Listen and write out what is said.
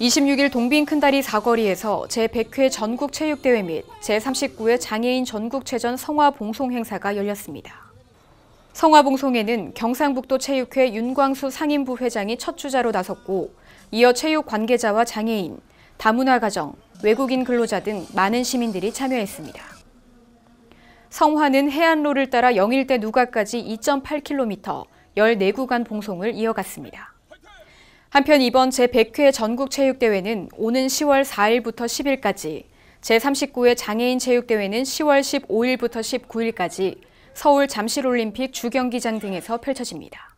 26일 동빈 큰다리 사거리에서 제100회 전국체육대회 및 제39회 장애인 전국체전 성화봉송 행사가 열렸습니다. 성화봉송에는 경상북도 체육회 윤광수 상임부 회장이 첫 주자로 나섰고 이어 체육 관계자와 장애인, 다문화 가정, 외국인 근로자 등 많은 시민들이 참여했습니다. 성화는 해안로를 따라 영일대 누가까지 2.8km, 14구간 봉송을 이어갔습니다. 한편 이번 제100회 전국체육대회는 오는 10월 4일부터 10일까지, 제39회 장애인체육대회는 10월 15일부터 19일까지 서울 잠실올림픽 주경기장 등에서 펼쳐집니다.